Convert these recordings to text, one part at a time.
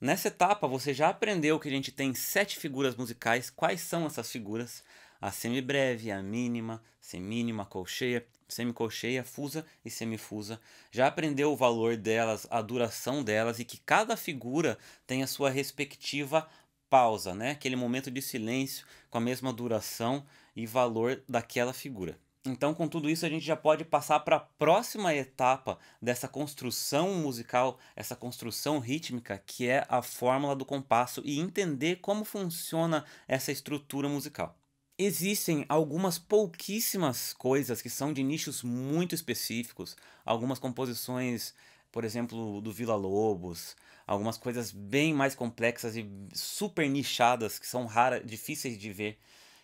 Nessa etapa, você já aprendeu que a gente tem sete figuras musicais. Quais são essas figuras? A semibreve, a mínima, semínima, colcheia, semicolcheia, fusa e semifusa. Já aprendeu o valor delas, a duração delas e que cada figura tem a sua respectiva pausa, né? Aquele momento de silêncio com a mesma duração e valor daquela figura. Então, com tudo isso, a gente já pode passar para a próxima etapa dessa construção musical, essa construção rítmica, que é a fórmula do compasso e entender como funciona essa estrutura musical. Existem algumas pouquíssimas coisas que são de nichos muito específicos, algumas composições, por exemplo, do Vila Lobos, algumas coisas bem mais complexas e super nichadas que são raras, difíceis de ver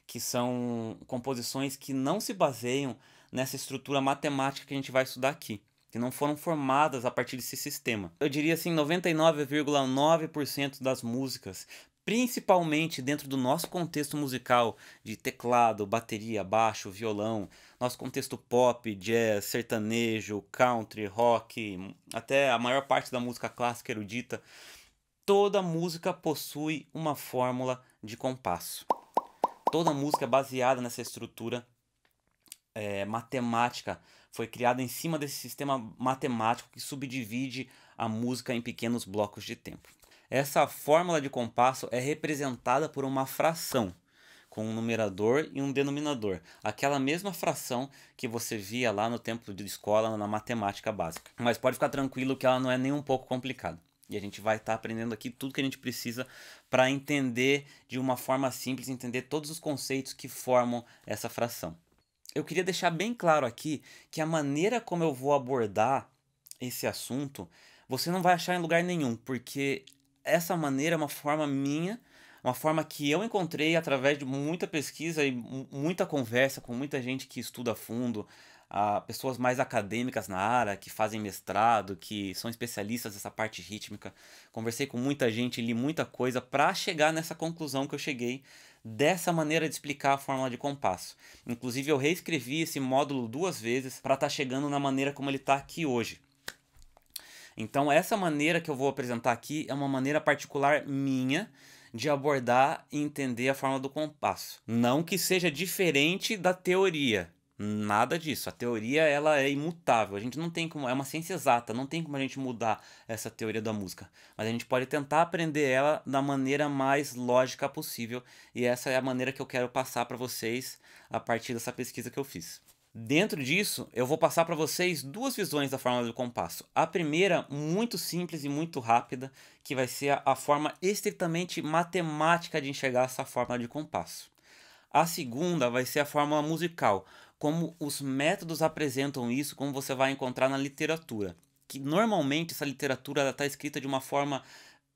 que são composições que não se baseiam nessa estrutura matemática que a gente vai estudar aqui, que não foram formadas a partir desse sistema. Eu diria assim, 99,9% das músicas, principalmente dentro do nosso contexto musical de teclado, bateria, baixo, violão, nosso contexto pop, jazz, sertanejo, country, rock, até a maior parte da música clássica erudita, toda música possui uma fórmula de compasso. Toda a música é baseada nessa estrutura é, matemática. Foi criada em cima desse sistema matemático que subdivide a música em pequenos blocos de tempo. Essa fórmula de compasso é representada por uma fração, com um numerador e um denominador. Aquela mesma fração que você via lá no tempo de escola na matemática básica. Mas pode ficar tranquilo que ela não é nem um pouco complicada a gente vai estar tá aprendendo aqui tudo que a gente precisa para entender de uma forma simples, entender todos os conceitos que formam essa fração. Eu queria deixar bem claro aqui que a maneira como eu vou abordar esse assunto, você não vai achar em lugar nenhum, porque essa maneira é uma forma minha, uma forma que eu encontrei através de muita pesquisa e muita conversa com muita gente que estuda a fundo a pessoas mais acadêmicas na área, que fazem mestrado, que são especialistas nessa parte rítmica. Conversei com muita gente, li muita coisa para chegar nessa conclusão que eu cheguei dessa maneira de explicar a fórmula de compasso. Inclusive eu reescrevi esse módulo duas vezes para estar tá chegando na maneira como ele está aqui hoje. Então essa maneira que eu vou apresentar aqui é uma maneira particular minha de abordar e entender a fórmula do compasso. Não que seja diferente da teoria, Nada disso. A teoria ela é imutável. A gente não tem como, é uma ciência exata, não tem como a gente mudar essa teoria da música, mas a gente pode tentar aprender ela da maneira mais lógica possível, e essa é a maneira que eu quero passar para vocês a partir dessa pesquisa que eu fiz. Dentro disso, eu vou passar para vocês duas visões da fórmula do compasso. A primeira, muito simples e muito rápida, que vai ser a forma estritamente matemática de enxergar essa fórmula de compasso. A segunda vai ser a fórmula musical, como os métodos apresentam isso, como você vai encontrar na literatura. Que normalmente essa literatura está escrita de uma forma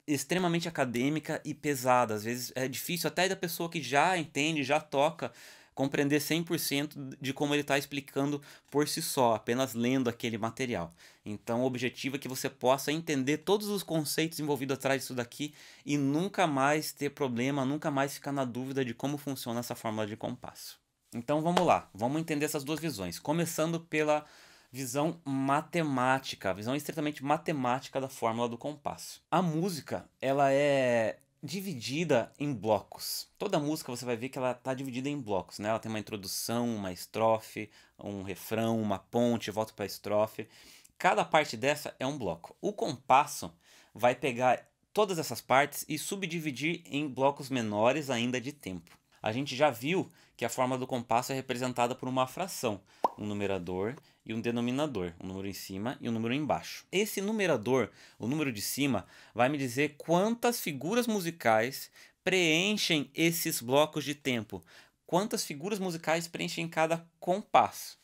extremamente acadêmica e pesada. Às vezes é difícil até da pessoa que já entende, já toca, compreender 100% de como ele está explicando por si só, apenas lendo aquele material. Então, o objetivo é que você possa entender todos os conceitos envolvidos atrás disso daqui e nunca mais ter problema, nunca mais ficar na dúvida de como funciona essa fórmula de compasso. Então vamos lá, vamos entender essas duas visões, começando pela visão matemática, visão estritamente matemática da fórmula do compasso. A música, ela é dividida em blocos. Toda música você vai ver que ela está dividida em blocos, né? Ela tem uma introdução, uma estrofe, um refrão, uma ponte, volta para a estrofe. Cada parte dessa é um bloco. O compasso vai pegar todas essas partes e subdividir em blocos menores ainda de tempo. A gente já viu que a forma do compasso é representada por uma fração, um numerador e um denominador, um número em cima e um número embaixo. Esse numerador, o número de cima, vai me dizer quantas figuras musicais preenchem esses blocos de tempo, quantas figuras musicais preenchem cada compasso.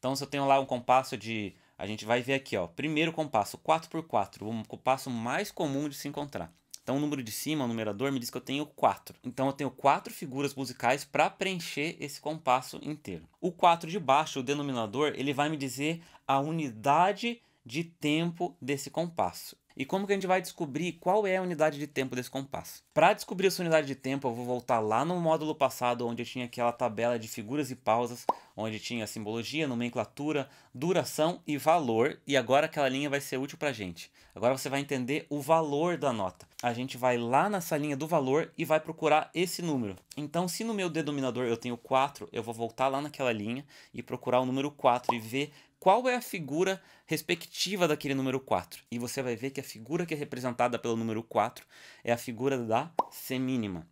Então, se eu tenho lá um compasso de. A gente vai ver aqui, ó. Primeiro compasso, 4x4, o compasso mais comum de se encontrar. Então o número de cima, o numerador, me diz que eu tenho 4. Então eu tenho quatro figuras musicais para preencher esse compasso inteiro. O 4 de baixo, o denominador, ele vai me dizer a unidade de tempo desse compasso. E como que a gente vai descobrir qual é a unidade de tempo desse compasso? Para descobrir essa unidade de tempo, eu vou voltar lá no módulo passado, onde eu tinha aquela tabela de figuras e pausas, onde tinha simbologia, nomenclatura, duração e valor, e agora aquela linha vai ser útil para a gente. Agora você vai entender o valor da nota. A gente vai lá nessa linha do valor e vai procurar esse número. Então, se no meu denominador eu tenho 4, eu vou voltar lá naquela linha e procurar o número 4 e ver qual é a figura respectiva daquele número 4. E você vai ver que a figura que é representada pelo número 4 é a figura da semínima.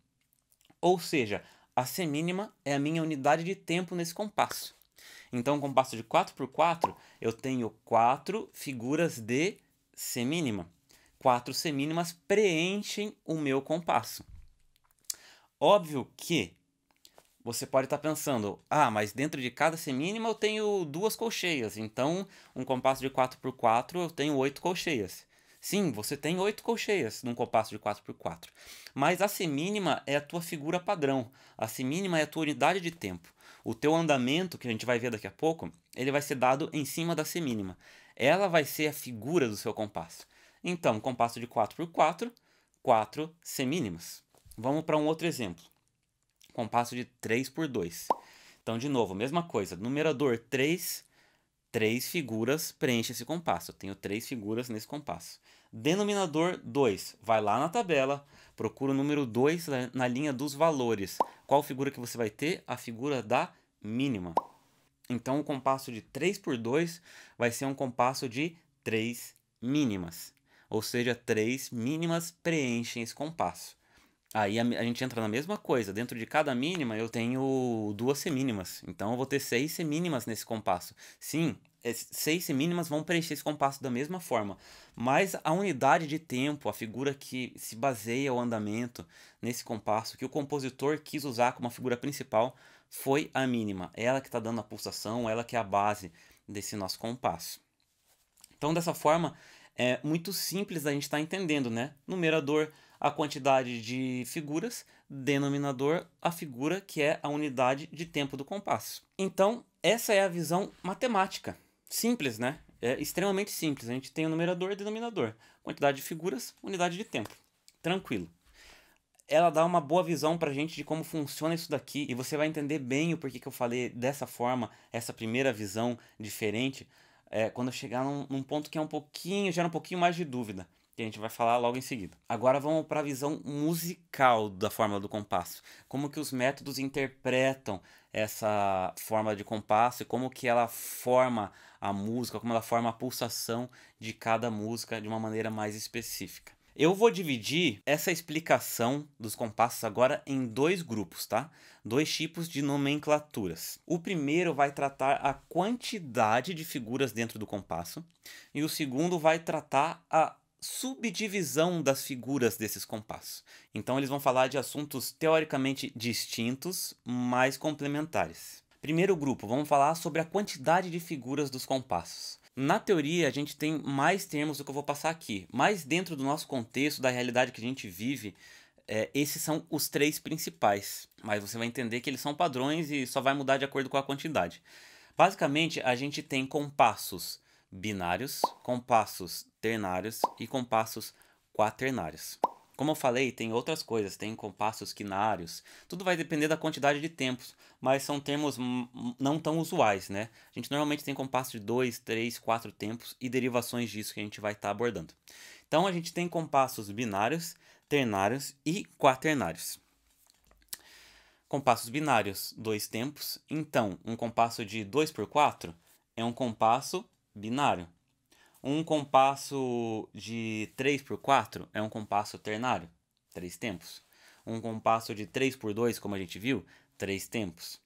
Ou seja, a semínima é a minha unidade de tempo nesse compasso. Então, um compasso de 4 por 4, eu tenho quatro figuras de semínima. Quatro semínimas preenchem o meu compasso. Óbvio que você pode estar pensando, ah, mas dentro de cada semínima eu tenho duas colcheias, então um compasso de 4 por 4 eu tenho oito colcheias. Sim, você tem oito colcheias num compasso de 4x4, mas a semínima é a tua figura padrão, a semínima é a tua unidade de tempo. O teu andamento, que a gente vai ver daqui a pouco, ele vai ser dado em cima da semínima. Ela vai ser a figura do seu compasso. Então, compasso de 4x4, 4 semínimas. Vamos para um outro exemplo. Compasso de 3 x 2. Então, de novo, mesma coisa. Numerador 3 Três figuras preenchem esse compasso. Eu tenho três figuras nesse compasso. Denominador 2. Vai lá na tabela, procura o número 2 na linha dos valores. Qual figura que você vai ter? A figura da mínima. Então, o compasso de 3 por 2 vai ser um compasso de 3 mínimas. Ou seja, 3 mínimas preenchem esse compasso. Aí a, a, gente entra na mesma coisa. Dentro de cada mínima eu tenho duas semínimas. Então eu vou ter seis semínimas nesse compasso. Sim, seis semínimas vão preencher esse compasso da mesma forma. Mas a unidade de tempo, a figura que se baseia o andamento nesse compasso, que o compositor quis usar como a figura principal, foi a mínima. Ela que está dando a pulsação, ela que é a base desse nosso compasso. Então dessa forma é muito simples a gente estar tá entendendo, né? Numerador a quantidade de figuras, denominador a figura que é a unidade de tempo do compasso. Então, essa é a visão matemática. Simples, né? É extremamente simples. A gente tem o numerador e o denominador. Quantidade de figuras, unidade de tempo. Tranquilo. Ela dá uma boa visão pra gente de como funciona isso daqui e você vai entender bem o porquê que eu falei dessa forma, essa primeira visão diferente, é, quando eu chegar num, num ponto que é um pouquinho, gera um pouquinho mais de dúvida que a gente vai falar logo em seguida. Agora vamos para a visão musical da fórmula do compasso. Como que os métodos interpretam essa forma de compasso e como que ela forma a música, como ela forma a pulsação de cada música de uma maneira mais específica. Eu vou dividir essa explicação dos compassos agora em dois grupos, tá? Dois tipos de nomenclaturas. O primeiro vai tratar a quantidade de figuras dentro do compasso e o segundo vai tratar a subdivisão das figuras desses compassos. Então, eles vão falar de assuntos teoricamente distintos, mas complementares. Primeiro grupo, vamos falar sobre a quantidade de figuras dos compassos. Na teoria, a gente tem mais termos do que eu vou passar aqui, mas dentro do nosso contexto, da realidade que a gente vive, é, esses são os três principais. Mas você vai entender que eles são padrões e só vai mudar de acordo com a quantidade. Basicamente, a gente tem compassos binários, compassos ternários e compassos quaternários. Como eu falei, tem outras coisas, tem compassos quinários. Tudo vai depender da quantidade de tempos, mas são termos não tão usuais, né? A gente normalmente tem compassos de 2, 3, 4 tempos e derivações disso que a gente vai estar tá abordando. Então a gente tem compassos binários, ternários e quaternários. Compassos binários, dois tempos. Então, um compasso de 2 por 4 é um compasso binário. Um compasso de 3 por 4 é um compasso ternário, três tempos. Um compasso de 3 por 2, como a gente viu, três tempos.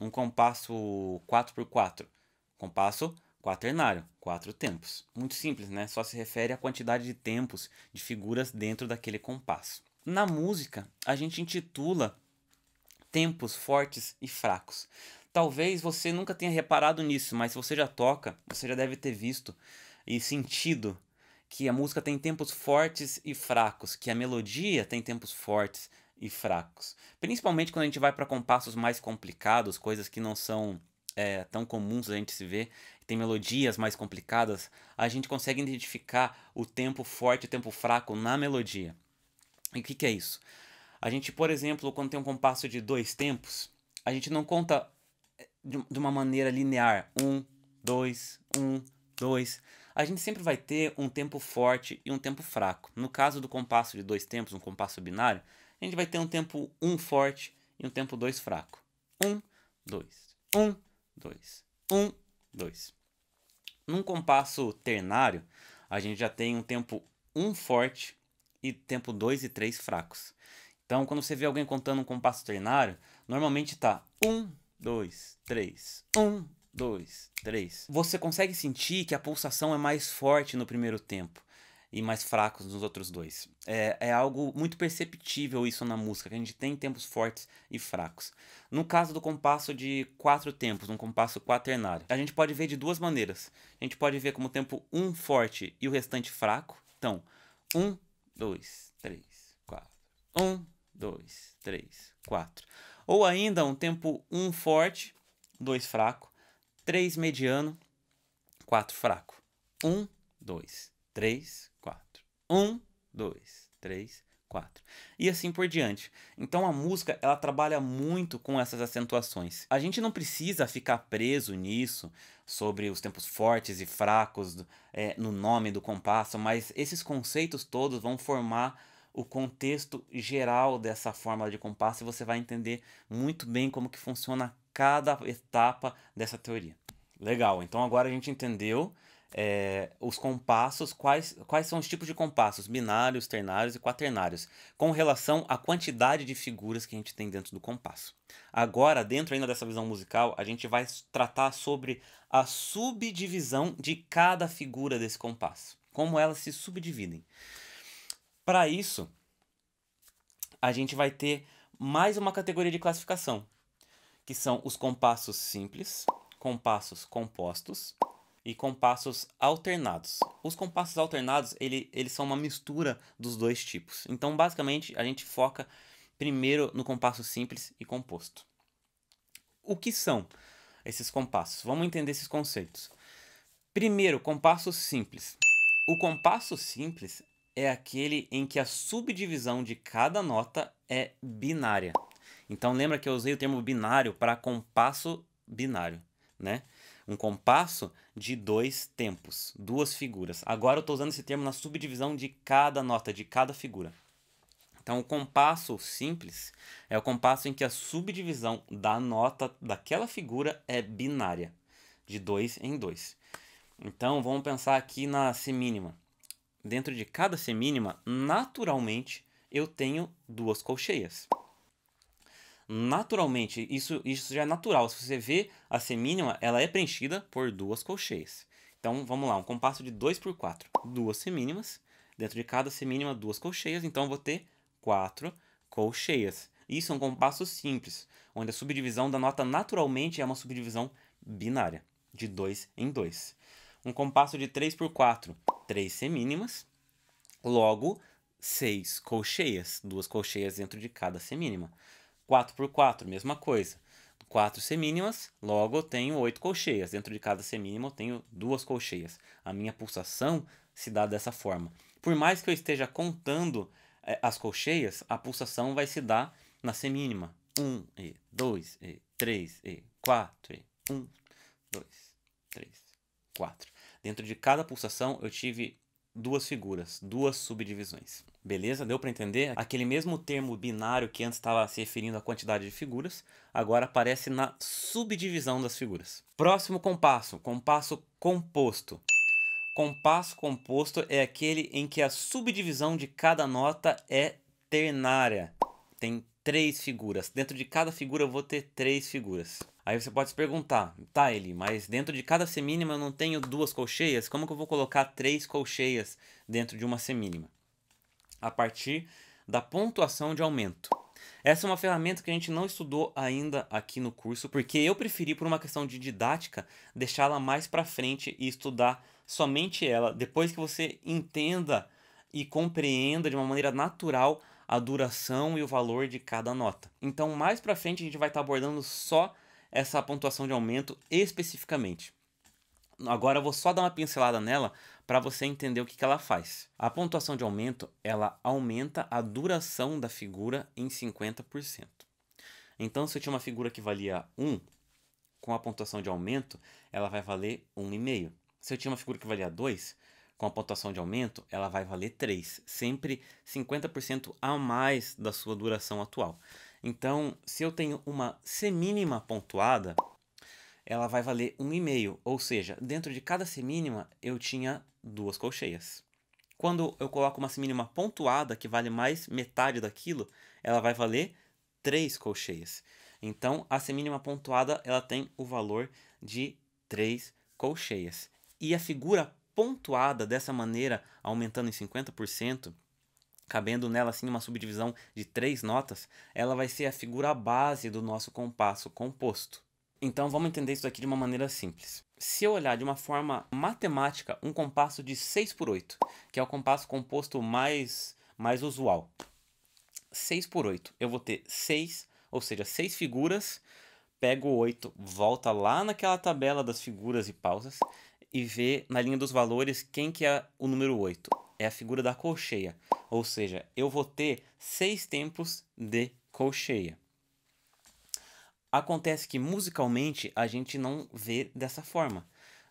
Um compasso 4 por 4, compasso quaternário, quatro tempos. Muito simples, né? Só se refere à quantidade de tempos de figuras dentro daquele compasso. Na música, a gente intitula tempos fortes e fracos. Talvez você nunca tenha reparado nisso, mas se você já toca, você já deve ter visto e sentido que a música tem tempos fortes e fracos, que a melodia tem tempos fortes e fracos. Principalmente quando a gente vai para compassos mais complicados, coisas que não são é, tão comuns a gente se ver, tem melodias mais complicadas, a gente consegue identificar o tempo forte e o tempo fraco na melodia. E o que, que é isso? A gente, por exemplo, quando tem um compasso de dois tempos, a gente não conta de, uma maneira linear. Um, dois, um, dois. A gente sempre vai ter um tempo forte e um tempo fraco. No caso do compasso de dois tempos, um compasso binário, a gente vai ter um tempo 1 um forte e um tempo 2 fraco. 1, 2, 1, 2, 1, 2. Num compasso ternário, a gente já tem um tempo 1 um forte e tempo 2 e 3 fracos. Então, quando você vê alguém contando um compasso ternário, normalmente está 1, dois, três. Um, dois, três. Você consegue sentir que a pulsação é mais forte no primeiro tempo e mais fracos nos outros dois. É, é algo muito perceptível isso na música, que a gente tem tempos fortes e fracos. No caso do compasso de quatro tempos, um compasso quaternário, a gente pode ver de duas maneiras. A gente pode ver como tempo um forte e o restante fraco. Então, um, dois, três, quatro. Um, dois, três, quatro. Ou ainda um tempo 1 forte, 2 fraco, 3 mediano, 4 fraco. 1, 2, 3, 4. 1, 2, 3, 4. E assim por diante. Então a música, ela trabalha muito com essas acentuações. A gente não precisa ficar preso nisso, sobre os tempos fortes e fracos, é, no nome do compasso, mas esses conceitos todos vão formar o contexto geral dessa fórmula de compasso e você vai entender muito bem como que funciona cada etapa dessa teoria. Legal, então agora a gente entendeu é, os compassos, quais, quais são os tipos de compassos, binários, ternários e quaternários, com relação à quantidade de figuras que a gente tem dentro do compasso. Agora, dentro ainda dessa visão musical, a gente vai tratar sobre a subdivisão de cada figura desse compasso, como elas se subdividem. Para isso, a gente vai ter mais uma categoria de classificação, que são os compassos simples, compassos compostos e compassos alternados. Os compassos alternados, ele, eles são uma mistura dos dois tipos. Então, basicamente, a gente foca primeiro no compasso simples e composto. O que são esses compassos? Vamos entender esses conceitos. Primeiro, compasso simples. O compasso simples é aquele em que a subdivisão de cada nota é binária. Então lembra que eu usei o termo binário para compasso binário, né? Um compasso de dois tempos, duas figuras. Agora eu estou usando esse termo na subdivisão de cada nota, de cada figura. Então o compasso simples é o compasso em que a subdivisão da nota daquela figura é binária, de dois em dois. Então vamos pensar aqui na semínima dentro de cada semínima, naturalmente eu tenho duas colcheias. Naturalmente, isso, isso já é natural. Se você vê a semínima, ela é preenchida por duas colcheias. Então vamos lá, um compasso de 2 por 4, duas semínimas. Dentro de cada semínima, duas colcheias, então eu vou ter quatro colcheias. Isso é um compasso simples, onde a subdivisão da nota naturalmente é uma subdivisão binária, de 2 em 2. Um compasso de 3 por 4, três semínimas, logo seis colcheias, duas colcheias dentro de cada semínima. 4 por 4, mesma coisa. 4 semínimas, logo eu tenho 8 colcheias. Dentro de cada semínima eu tenho duas colcheias. A minha pulsação se dá dessa forma. Por mais que eu esteja contando eh, as colcheias, a pulsação vai se dar na semínima. 1 e 2 e 3 e 4 e 1, 2, 3, 4. Dentro de cada pulsação eu tive duas figuras, duas subdivisões. Beleza? Deu para entender? Aquele mesmo termo binário que antes estava se referindo à quantidade de figuras, agora aparece na subdivisão das figuras. Próximo compasso, compasso composto. Compasso composto é aquele em que a subdivisão de cada nota é ternária. Tem três figuras. Dentro de cada figura eu vou ter três figuras. Aí você pode se perguntar, tá ele, mas dentro de cada semínima eu não tenho duas colcheias, como que eu vou colocar três colcheias dentro de uma semínima? A partir da pontuação de aumento. Essa é uma ferramenta que a gente não estudou ainda aqui no curso, porque eu preferi, por uma questão de didática, deixá-la mais para frente e estudar somente ela, depois que você entenda e compreenda de uma maneira natural a duração e o valor de cada nota. Então, mais para frente a gente vai estar tá abordando só essa pontuação de aumento especificamente. Agora eu vou só dar uma pincelada nela para você entender o que, que ela faz. A pontuação de aumento ela aumenta a duração da figura em 50%. Então, se eu tinha uma figura que valia 1, com a pontuação de aumento, ela vai valer 1,5. Se eu tinha uma figura que valia 2, com a pontuação de aumento, ela vai valer 3, sempre 50% a mais da sua duração atual. Então, se eu tenho uma semínima pontuada, ela vai valer 1,5, ou seja, dentro de cada semínima eu tinha duas colcheias. Quando eu coloco uma semínima pontuada, que vale mais metade daquilo, ela vai valer 3 colcheias. Então, a semínima pontuada ela tem o valor de 3 colcheias. E a figura pontuada dessa maneira, aumentando em 50%, cabendo nela assim uma subdivisão de três notas, ela vai ser a figura base do nosso compasso composto. Então vamos entender isso aqui de uma maneira simples. Se eu olhar de uma forma matemática um compasso de 6 por 8, que é o compasso composto mais, mais usual, 6 por 8, eu vou ter 6, ou seja, 6 figuras, pego o 8, volta lá naquela tabela das figuras e pausas e vê na linha dos valores quem que é o número 8 é a figura da colcheia. Ou seja, eu vou ter seis tempos de colcheia. Acontece que musicalmente a gente não vê dessa forma.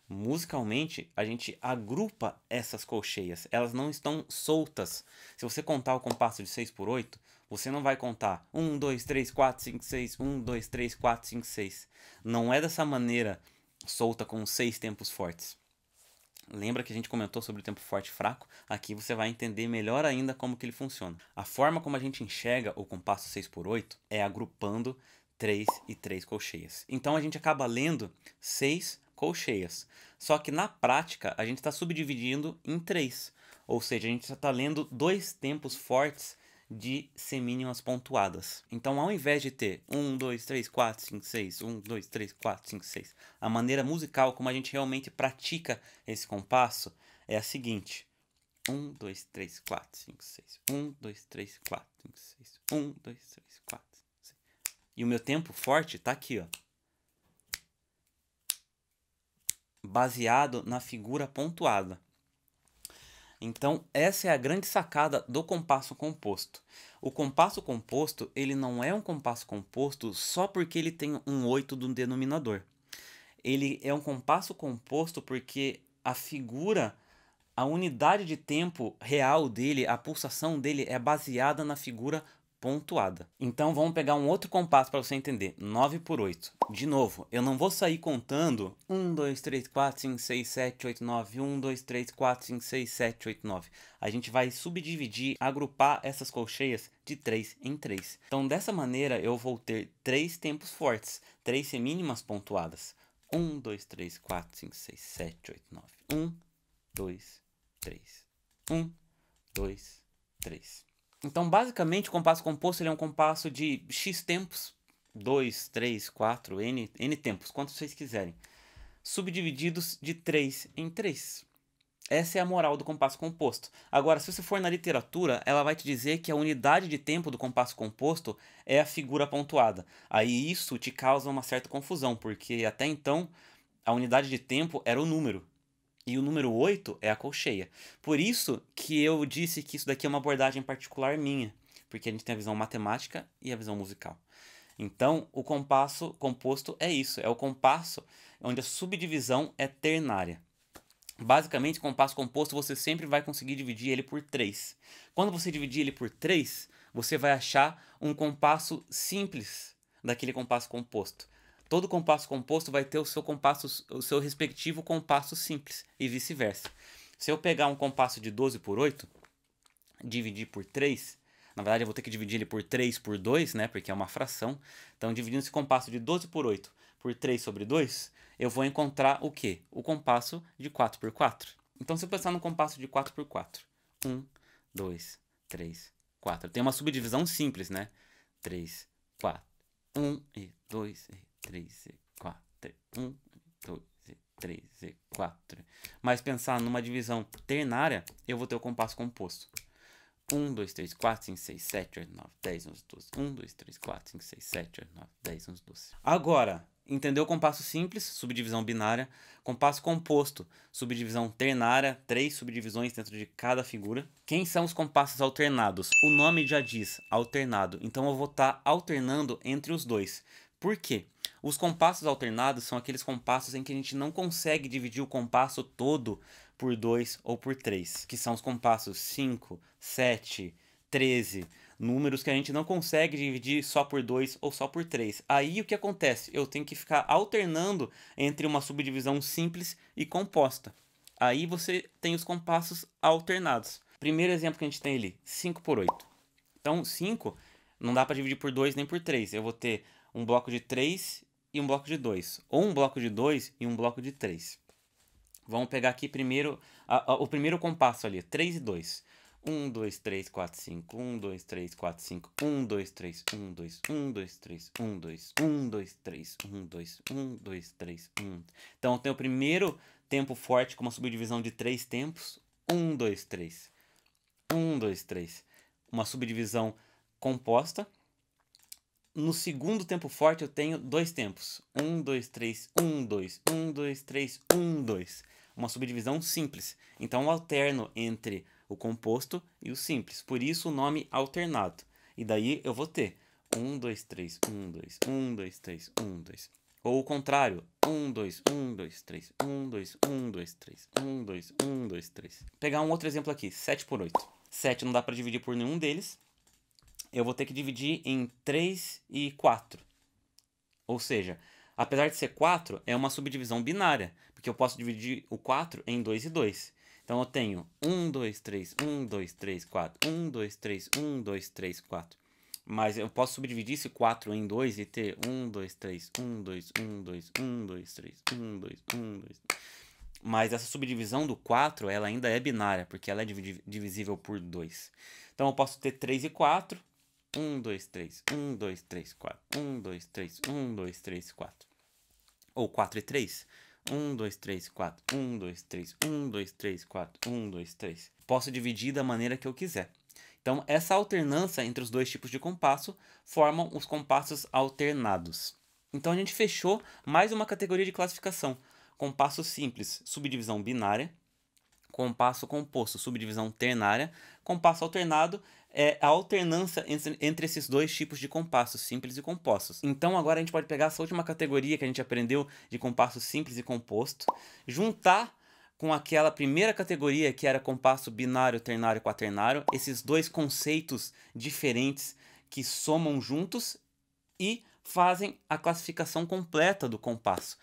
Musicalmente a gente agrupa essas colcheias, elas não estão soltas. Se você contar o compasso de 6 por 8, você não vai contar 1, 2, 3, 4, 5, 6, 1, 2, 3, 4, 5, 6. Não é dessa maneira solta com seis tempos fortes. Lembra que a gente comentou sobre o tempo forte e fraco? Aqui você vai entender melhor ainda como que ele funciona. A forma como a gente enxerga o compasso 6 por 8 é agrupando 3 e 3 colcheias. Então a gente acaba lendo 6 colcheias. Só que na prática a gente está subdividindo em 3. Ou seja, a gente está lendo dois tempos fortes de semínimas pontuadas. Então, ao invés de ter 1, 2, 3, 4, 5, 6, 1, 2, 3, 4, 5, 6, a maneira musical como a gente realmente pratica esse compasso é a seguinte. 1, 2, 3, 4, 5, 6. 1, 2, 3, 4, 5, 6. 1, 2, 3, 4, 5, 6. E o meu tempo forte está aqui, ó. Baseado na figura pontuada. Então, essa é a grande sacada do compasso composto. O compasso composto, ele não é um compasso composto só porque ele tem um 8 do denominador. Ele é um compasso composto porque a figura, a unidade de tempo real dele, a pulsação dele é baseada na figura pontuada. Então vamos pegar um outro compasso para você entender. 9 por 8. De novo, eu não vou sair contando 1, 2, 3, 4, 5, 6, 7, 8, 9. 1, 2, 3, 4, 5, 6, 7, 8, 9. A gente vai subdividir, agrupar essas colcheias de 3 em 3. Então dessa maneira eu vou ter 3 tempos fortes, 3 semínimas pontuadas. 1, 2, 3, 4, 5, 6, 7, 8, 9. 1, 2, 3. 1, 2, 3. Então, basicamente, o compasso composto ele é um compasso de x tempos, 2, 3, 4, n, n tempos, quantos vocês quiserem, subdivididos de 3 em 3. Essa é a moral do compasso composto. Agora, se você for na literatura, ela vai te dizer que a unidade de tempo do compasso composto é a figura pontuada. Aí isso te causa uma certa confusão, porque até então a unidade de tempo era o número. E o número 8 é a colcheia. Por isso que eu disse que isso daqui é uma abordagem particular minha, porque a gente tem a visão matemática e a visão musical. Então, o compasso composto é isso, é o compasso onde a subdivisão é ternária. Basicamente, compasso composto você sempre vai conseguir dividir ele por 3. Quando você dividir ele por 3, você vai achar um compasso simples daquele compasso composto. Todo compasso composto vai ter o seu compasso, o seu respectivo compasso simples e vice-versa. Se eu pegar um compasso de 12 por 8, dividir por 3, na verdade eu vou ter que dividir ele por 3 por 2, né, porque é uma fração. Então dividindo esse compasso de 12 por 8 por 3 sobre 2, eu vou encontrar o quê? O compasso de 4 por 4. Então se eu pensar no compasso de 4 por 4, 1, 2, 3, 4. Tem uma subdivisão simples, né? 3, 4, 1 e 2 e 3 e 4. 1, 2 e 3 e 4. Mas pensar numa divisão ternária, eu vou ter o compasso composto. 1, 2, 3, 4, 5, 6, 7, 8, 9, 10, 11, 12. 1, 2, 3, 4, 5, 6, 7, 8, 9, 10, 11, 12. Agora, entendeu compasso simples, subdivisão binária, compasso composto, subdivisão ternária, três subdivisões dentro de cada figura. Quem são os compassos alternados? O nome já diz, alternado. Então eu vou estar tá alternando entre os dois. Por quê? Os compassos alternados são aqueles compassos em que a gente não consegue dividir o compasso todo por 2 ou por 3, que são os compassos 5, 7, 13, números que a gente não consegue dividir só por 2 ou só por 3. Aí o que acontece? Eu tenho que ficar alternando entre uma subdivisão simples e composta. Aí você tem os compassos alternados. Primeiro exemplo que a gente tem ali, 5 por 8. Então, 5 não dá para dividir por 2 nem por 3. Eu vou ter um bloco de 3 e um bloco de 2, ou um bloco de 2 e um bloco de 3. Vamos pegar aqui primeiro a, a, o primeiro compasso ali, 3 e 2. 1, 2, 3, 4, 5, 1, 2, 3, 4, 5, 1, 2, 3, 1, 2, 1, 2, 3, 1, 2, 1, 2, 3, 1, 2, 1, 2, 3, 1. Então tem o primeiro tempo forte com uma subdivisão de 3 tempos. 1, 2, 3. 1, 2, 3. Uma subdivisão composta no segundo tempo forte eu tenho dois tempos. Um, dois, três, um, dois, um, dois, três, um, dois. Uma subdivisão simples. Então eu alterno entre o composto e o simples. Por isso o nome alternado. E daí eu vou ter 1, 2, 3, 1, 2, 1, 2, 3, 1, 2. Ou o contrário, 1, 2, 1, 2, 3, 1, 2, 1, 2, 3, 1, 2, 1, 2, 3. Pegar um outro exemplo aqui, 7 por 8. 7 não dá para dividir por nenhum deles, eu vou ter que dividir em 3 e 4. Ou seja, apesar de ser 4, é uma subdivisão binária, porque eu posso dividir o 4 em 2 e 2. Então eu tenho 1, 2, 3, 1, 2, 3, 4, 1, 2, 3, 1, 2, 3, 4. Mas eu posso subdividir esse 4 em 2 e ter 1, 2, 3, 1, 2, 1, 2, 1, 2, 3, 1, 2, 1, 2. Mas essa subdivisão do 4, ela ainda é binária, porque ela é divisível por 2. Então eu posso ter 3 e 4, 1, 2, 3, 1, 2, 3, 4, 1, 2, 3, 1, 2, 3, 4. Ou 4 e 3. 1, 2, 3, 4, 1, 2, 3, 1, 2, 3, 4, 1, 2, 3. Posso dividir da maneira que eu quiser. Então, essa alternância entre os dois tipos de compasso formam os compassos alternados. Então, a gente fechou mais uma categoria de classificação: compasso simples, subdivisão binária, compasso composto, subdivisão ternária, compasso alternado é a alternância entre, esses dois tipos de compassos, simples e compostos. Então agora a gente pode pegar essa última categoria que a gente aprendeu de compasso simples e composto, juntar com aquela primeira categoria que era compasso binário, ternário, quaternário, esses dois conceitos diferentes que somam juntos e fazem a classificação completa do compasso.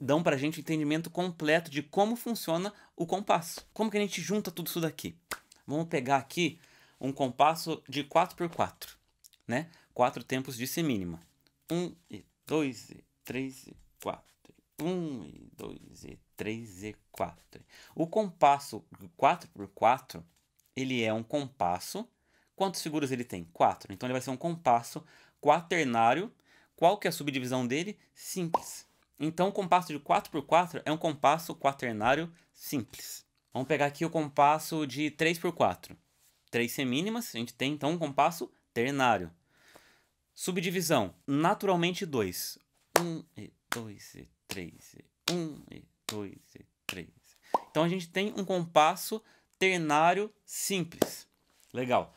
Dão para a gente o um entendimento completo de como funciona o compasso. Como que a gente junta tudo isso daqui? Vamos pegar aqui um compasso de 4x4, né? Quatro tempos de semínima. mínima. 1 e 2 e 3 e 4. 1 e 2 e 3 e 4. O compasso 4x4, ele é um compasso. Quantas figuras ele tem? 4. Então ele vai ser um compasso quaternário. Qual que é a subdivisão dele? Simples. Então o compasso de 4x4 é um compasso quaternário simples. Vamos pegar aqui o compasso de 3x4 três semínimas, a gente tem então um compasso ternário. Subdivisão, naturalmente dois. Um e dois e três e um e dois e três. Então a gente tem um compasso ternário simples. Legal.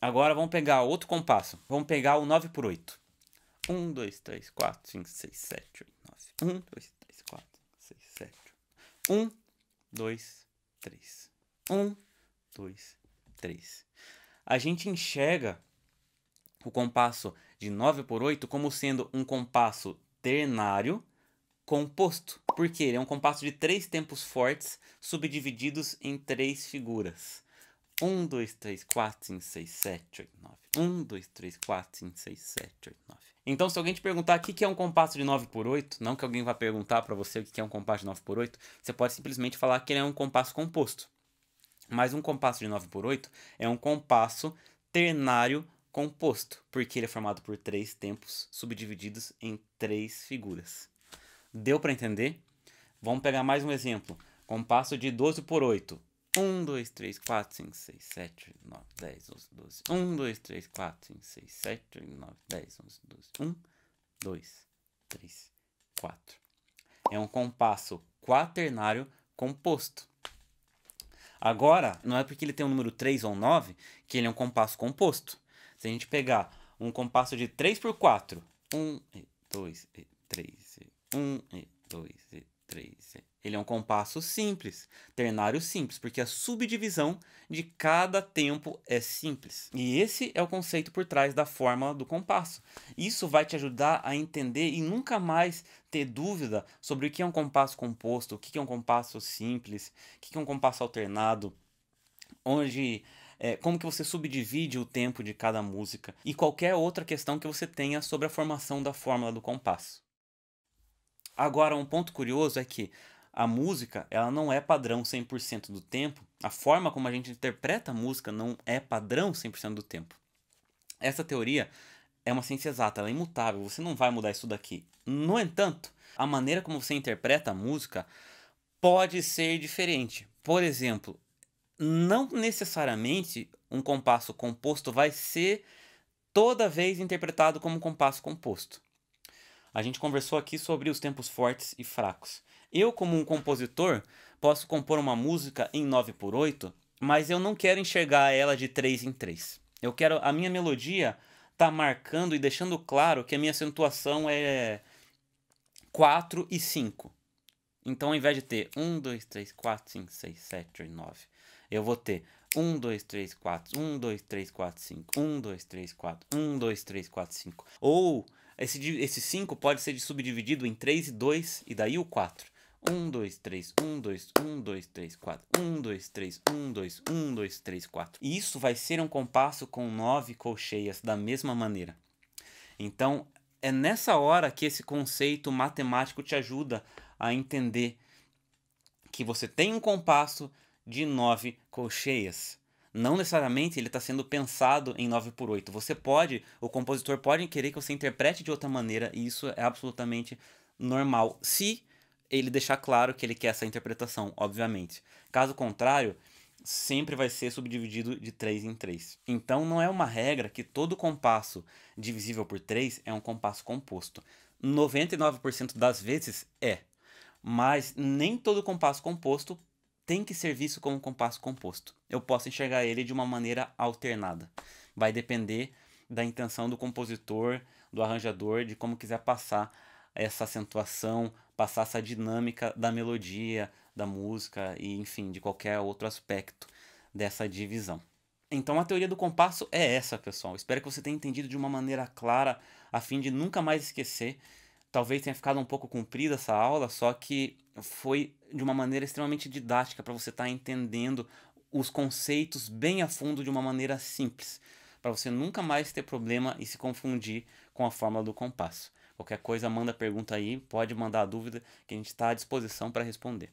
Agora vamos pegar outro compasso. Vamos pegar o 9 por 8. 1, 2, 3, 4, 5, 6, 7, 8, 9. 1, 2, 3, 4, 6, 7. 1, 2, 3. 1, 2, 3. A gente enxerga o compasso de 9 por 8 como sendo um compasso ternário composto, porque ele é um compasso de três tempos fortes subdivididos em três figuras. 1, 2, 3, 4, 5, 6, 7, 8, 9. 1, 2, 3, 4, 5, 6, 7, 8, 9. Então, se alguém te perguntar o que é um compasso de 9 por 8, não que alguém vá perguntar para você o que é um compasso de 9 por 8, você pode simplesmente falar que ele é um compasso composto. Mas um compasso de 9 por 8 é um compasso ternário composto, porque ele é formado por três tempos subdivididos em três figuras. Deu para entender? Vamos pegar mais um exemplo. Compasso de 12 por 8. 1, 2, 3, 4, 5, 6, 7, 9, 10, 11, 12. 1, 2, 3, 4, 5, 6, 7, 8, 9, 10, 11, 12. 1, 2, 3, 4. É um compasso quaternário composto. Agora, não é porque ele tem um número 3 ou 9 que ele é um compasso composto. Se a gente pegar um compasso de 3 por 4, 1, e 2, e 3, 1, e 2, e 3, ele é um compasso simples, ternário simples, porque a subdivisão de cada tempo é simples. E esse é o conceito por trás da fórmula do compasso. Isso vai te ajudar a entender e nunca mais ter dúvida sobre o que é um compasso composto, o que é um compasso simples, o que é um compasso alternado, onde é, como que você subdivide o tempo de cada música e qualquer outra questão que você tenha sobre a formação da fórmula do compasso. Agora, um ponto curioso é que a música ela não é padrão 100% do tempo, a forma como a gente interpreta a música não é padrão 100% do tempo. Essa teoria é uma ciência exata, ela é imutável, você não vai mudar isso daqui. No entanto, a maneira como você interpreta a música pode ser diferente. Por exemplo, não necessariamente um compasso composto vai ser toda vez interpretado como um compasso composto. A gente conversou aqui sobre os tempos fortes e fracos. Eu, como um compositor, posso compor uma música em 9 por 8 mas eu não quero enxergar ela de 3 em 3. Eu quero. A minha melodia tá marcando e deixando claro que a minha acentuação é 4 e 5. Então, ao invés de ter 1, 2, 3, 4, 5, 6, 7, 8, 9, eu vou ter 1, 2, 3, 4, 1, 2, 3, 4, 5, 1, 2, 3, 4, 1, 2, 3, 4, 5. Ou esse, esse 5 pode ser subdividido em 3 e 2, e daí o 4. Um, dois, três, um, dois, um, dois, três, quatro. Um, dois, três, um, dois, um, dois, três, quatro. E isso vai ser um compasso com nove colcheias da mesma maneira. Então, é nessa hora que esse conceito matemático te ajuda a entender que você tem um compasso de nove colcheias. Não necessariamente ele está sendo pensado em 9 por 8. Você pode, o compositor pode querer que você interprete de outra maneira, e isso é absolutamente normal. Se ele deixar claro que ele quer essa interpretação, obviamente. Caso contrário, sempre vai ser subdividido de 3 em 3. Então não é uma regra que todo compasso divisível por 3 é um compasso composto. 99% das vezes é, mas nem todo compasso composto tem que ser visto como compasso composto. Eu posso enxergar ele de uma maneira alternada. Vai depender da intenção do compositor, do arranjador, de como quiser passar essa acentuação, passar essa dinâmica da melodia, da música e, enfim, de qualquer outro aspecto dessa divisão. Então a teoria do compasso é essa, pessoal. Espero que você tenha entendido de uma maneira clara, a fim de nunca mais esquecer. Talvez tenha ficado um pouco comprida essa aula, só que foi de uma maneira extremamente didática para você estar tá entendendo os conceitos bem a fundo de uma maneira simples, para você nunca mais ter problema e se confundir com a fórmula do compasso. Qualquer coisa, manda pergunta aí, pode mandar dúvida, que a gente está à disposição para responder.